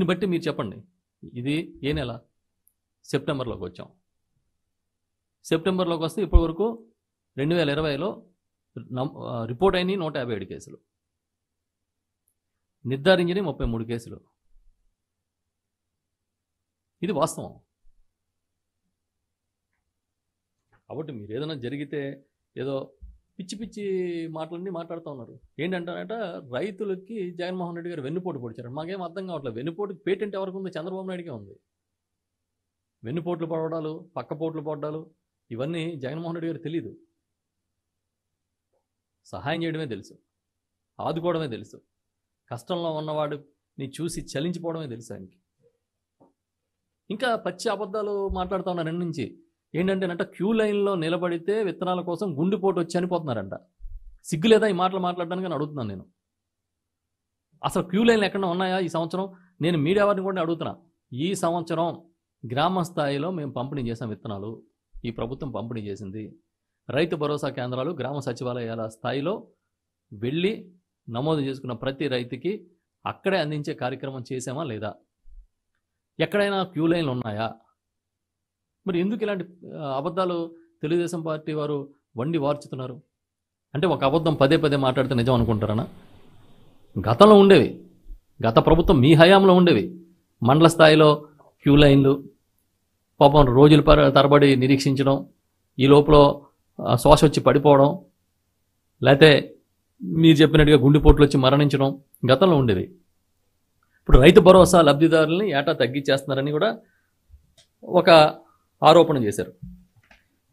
దీన్ని బట్టి మీరు చెప్పండి ఇది ఏ నెల సెప్టెంబర్లోకి వచ్చాం సెప్టెంబర్లోకి వస్తే ఇప్పటి వరకు రెండు వేల ఇరవైలో రిపోర్ట్ అయినాయి నూట యాభై ఏడు కేసులు నిర్ధారించినవి ముప్పై మూడు కేసులు ఇది వాస్తవం కాబట్టి మీరు ఏదైనా జరిగితే ఏదో పిచ్చి పిచ్చి మాటలన్నీ మాట్లాడుతూ ఉన్నారు ఏంటంటారంట రైతులకి జగన్మోహన్ రెడ్డి గారు వెన్నుపోటు పొడిచారు మాకేం అర్థం కావట్లేదు వెన్నుపోటుకి పేటెంట్ ఎవరికి ఉంది చంద్రబాబు నాయుడికే ఉంది వెన్నుపోట్లు పడవడాలు పక్కపోట్లు పడ్డాలు ఇవన్నీ జగన్మోహన్ రెడ్డి గారు తెలియదు సహాయం చేయడమే తెలుసు ఆదుకోవడమే తెలుసు కష్టంలో ఉన్నవాడు నీ చూసి చలించిపోవడమే తెలుసు ఆయనకి ఇంకా పచ్చి అబద్ధాలు మాట్లాడుతూ ఉన్నారు నుంచి ఏంటంటే అంటే క్యూ లైన్లో నిలబడితే విత్తనాల కోసం గుండెపోటు వచ్చి అనిపోతున్నారంట సిగ్గు లేదా ఈ మాటలు మాట్లాడడానికి అని అడుగుతున్నాను నేను అసలు క్యూ లైన్లు ఎక్కడ ఉన్నాయా ఈ సంవత్సరం నేను మీడియా వారిని కూడా అడుగుతున్నా ఈ సంవత్సరం గ్రామ స్థాయిలో మేము పంపిణీ చేసాం విత్తనాలు ఈ ప్రభుత్వం పంపిణీ చేసింది రైతు భరోసా కేంద్రాలు గ్రామ సచివాలయాల స్థాయిలో వెళ్ళి నమోదు చేసుకున్న ప్రతి రైతుకి అక్కడే అందించే కార్యక్రమం చేసామా లేదా ఎక్కడైనా క్యూ లైన్లు ఉన్నాయా మరి ఎందుకు ఇలాంటి అబద్ధాలు తెలుగుదేశం పార్టీ వారు వండి వార్చుతున్నారు అంటే ఒక అబద్ధం పదే పదే మాట్లాడితే నిజం అనుకుంటారనా గతంలో ఉండేవి గత ప్రభుత్వం మీ హయాంలో ఉండేవి మండల స్థాయిలో క్యూ లైన్లు పాపం రోజుల తరబడి నిరీక్షించడం ఈ లోపల శ్వాస వచ్చి పడిపోవడం లేకపోతే మీరు చెప్పినట్టుగా గుండెపోట్లు వచ్చి మరణించడం గతంలో ఉండేవి ఇప్పుడు రైతు భరోసా లబ్ధిదారుల్ని ఏటా తగ్గించేస్తున్నారని కూడా ఒక ఆరోపణ చేశారు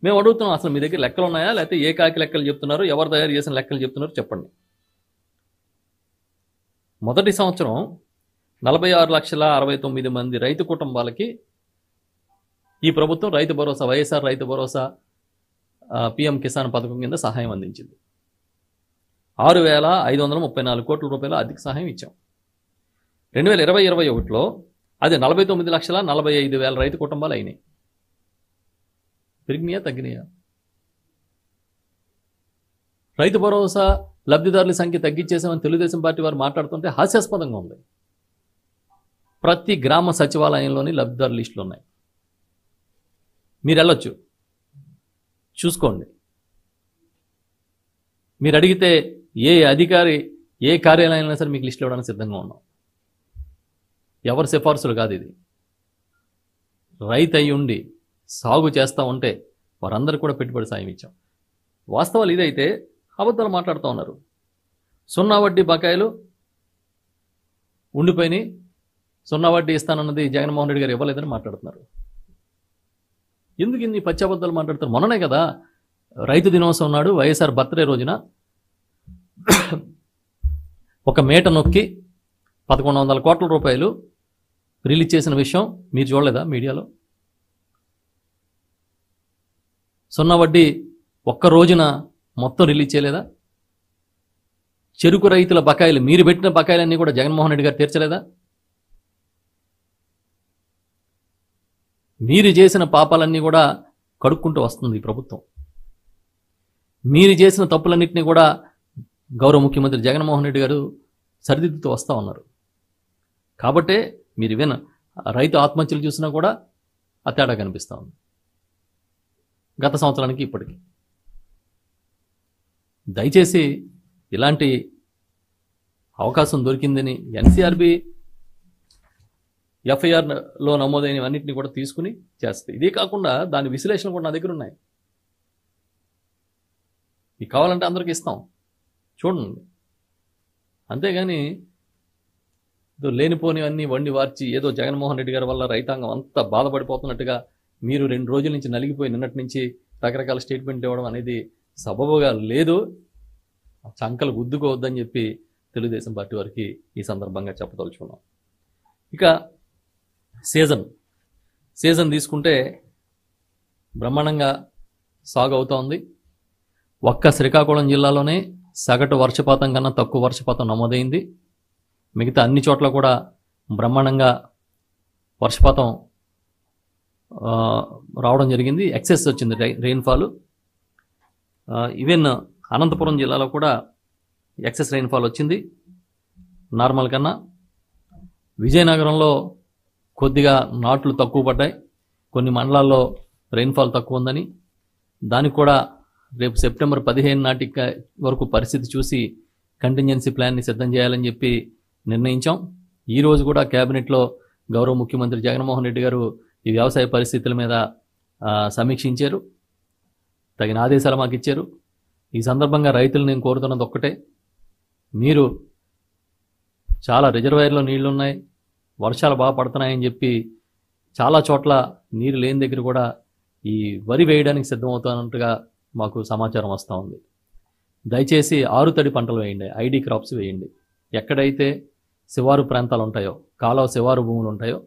మేము అడుగుతున్నాం అసలు మీ దగ్గర లెక్కలు ఉన్నాయా లేకపోతే ఏ కాకి లెక్కలు చెప్తున్నారు ఎవరు తయారు చేసిన లెక్కలు చెప్తున్నారు చెప్పండి మొదటి సంవత్సరం నలభై ఆరు లక్షల అరవై తొమ్మిది మంది రైతు కుటుంబాలకి ఈ ప్రభుత్వం రైతు భరోసా వైఎస్ఆర్ రైతు భరోసా పిఎం కిసాన్ పథకం కింద సహాయం అందించింది ఆరు వేల ఐదు వందల ముప్పై నాలుగు కోట్ల రూపాయల ఆర్థిక సహాయం ఇచ్చాం రెండు వేల ఇరవై ఇరవై ఒకటిలో అది నలభై తొమ్మిది లక్షల నలభై ఐదు వేల రైతు కుటుంబాలు అయినాయి పెరిగినాయా తగ్గినాయా రైతు భరోసా లబ్ధిదారుల సంఖ్య తగ్గించేసామని తెలుగుదేశం పార్టీ వారు మాట్లాడుతుంటే హాస్యాస్పదంగా ఉంది ప్రతి గ్రామ సచివాలయంలోని లబ్ధిదారు లిస్టులు ఉన్నాయి మీరు వెళ్ళొచ్చు చూసుకోండి మీరు అడిగితే ఏ అధికారి ఏ కార్యాలయంలో సరే మీకు లిస్టులు ఇవ్వడానికి సిద్ధంగా ఉన్నాం ఎవరి సిఫార్సులు కాదు ఇది రైతు ఉండి సాగు చేస్తూ ఉంటే వారందరూ కూడా పెట్టుబడి సాయం ఇచ్చాం వాస్తవాలు ఇదైతే అబద్ధాలు మాట్లాడుతూ ఉన్నారు సున్నా వడ్డీ బకాయిలు ఉండిపోయినాయి సున్నా వడ్డీ ఇస్తానన్నది జగన్మోహన్ రెడ్డి గారు ఇవ్వలేదని మాట్లాడుతున్నారు ఎందుకు ఇన్ని పచ్చి అబద్ధాలు మాట్లాడుతున్నారు మొన్ననే కదా రైతు దినోత్సవం ఉన్నాడు వైఎస్ఆర్ బర్త్డే రోజున ఒక మేట నొక్కి పదకొండు వందల కోట్ల రూపాయలు రిలీజ్ చేసిన విషయం మీరు చూడలేదా మీడియాలో సున్నా వడ్డీ ఒక్క రోజున మొత్తం రిలీజ్ చేయలేదా చెరుకు రైతుల బకాయిలు మీరు పెట్టిన బకాయిలన్నీ కూడా జగన్మోహన్ రెడ్డి గారు తీర్చలేదా మీరు చేసిన పాపాలన్నీ కూడా కడుక్కుంటూ వస్తుంది ప్రభుత్వం మీరు చేసిన తప్పులన్నింటినీ కూడా గౌరవ ముఖ్యమంత్రి జగన్మోహన్ రెడ్డి గారు సరిదిద్దుతూ వస్తూ ఉన్నారు కాబట్టే మీరు విన రైతు ఆత్మహత్యలు చూసినా కూడా ఆ తేడా కనిపిస్తూ ఉంది గత సంవత్సరానికి ఇప్పటికి దయచేసి ఇలాంటి అవకాశం దొరికిందని ఎన్సీఆర్బి ఎఫ్ఐఆర్లో నమోదైనవన్నింటినీ కూడా తీసుకుని చేస్తాయి ఇదే కాకుండా దాని విశ్లేషణ కూడా నా దగ్గర ఉన్నాయి మీకు కావాలంటే అందరికీ ఇస్తాం చూడండి అంతేగాని లేనిపోనివన్నీ వండి వార్చి ఏదో జగన్మోహన్ రెడ్డి గారి వల్ల రైతాంగం అంతా బాధపడిపోతున్నట్టుగా మీరు రెండు రోజుల నుంచి నలిగిపోయి నిన్నటి నుంచి రకరకాల స్టేట్మెంట్ ఇవ్వడం అనేది సబబుగా లేదు చంకలు గుద్దుకోవద్దని చెప్పి తెలుగుదేశం పార్టీ వారికి ఈ సందర్భంగా చెప్పదలుచుకున్నాం ఇక సీజన్ సీజన్ తీసుకుంటే బ్రహ్మాండంగా సాగు అవుతోంది ఒక్క శ్రీకాకుళం జిల్లాలోనే సగటు వర్షపాతం కన్నా తక్కువ వర్షపాతం నమోదైంది మిగతా అన్ని చోట్ల కూడా బ్రహ్మాండంగా వర్షపాతం రావడం జరిగింది ఎక్సెస్ వచ్చింది రెయిన్ఫాల్ ఈవెన్ అనంతపురం జిల్లాలో కూడా ఎక్సెస్ రెయిన్ఫాల్ వచ్చింది నార్మల్ కన్నా విజయనగరంలో కొద్దిగా నాట్లు తక్కువ పడ్డాయి కొన్ని మండలాల్లో రెయిన్ఫాల్ తక్కువ ఉందని దానికి కూడా రేపు సెప్టెంబర్ పదిహేను నాటి వరకు పరిస్థితి చూసి కంటింజెన్సీ ప్లాన్ని సిద్ధం చేయాలని చెప్పి నిర్ణయించాం ఈరోజు కూడా కేబినెట్లో గౌరవ ముఖ్యమంత్రి జగన్మోహన్ రెడ్డి గారు ఈ వ్యవసాయ పరిస్థితుల మీద సమీక్షించారు తగిన ఆదేశాలు మాకు ఇచ్చారు ఈ సందర్భంగా రైతులు నేను కోరుతున్నది ఒక్కటే మీరు చాలా రిజర్వాయర్లో నీళ్లు ఉన్నాయి వర్షాలు బాగా పడుతున్నాయని చెప్పి చాలా చోట్ల నీరు లేని దగ్గర కూడా ఈ వరి వేయడానికి సిద్ధమవుతున్నట్టుగా మాకు సమాచారం వస్తూ ఉంది దయచేసి ఆరుతడి పంటలు వేయండి ఐడి క్రాప్స్ వేయండి ఎక్కడైతే శివారు ప్రాంతాలు ఉంటాయో కాలువ శివారు భూములు ఉంటాయో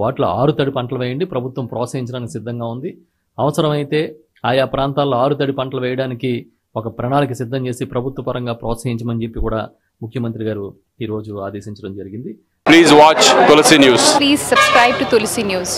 వాటిలో ఆరు తడి పంటలు వేయండి ప్రభుత్వం ప్రోత్సహించడానికి సిద్ధంగా ఉంది అవసరమైతే ఆయా ప్రాంతాల్లో ఆరు తడి పంటలు వేయడానికి ఒక ప్రణాళిక సిద్ధం చేసి ప్రభుత్వ పరంగా ప్రోత్సహించమని చెప్పి కూడా ముఖ్యమంత్రి గారు ఈరోజు ఆదేశించడం జరిగింది please watch Tulasi news please subscribe to Tulasi news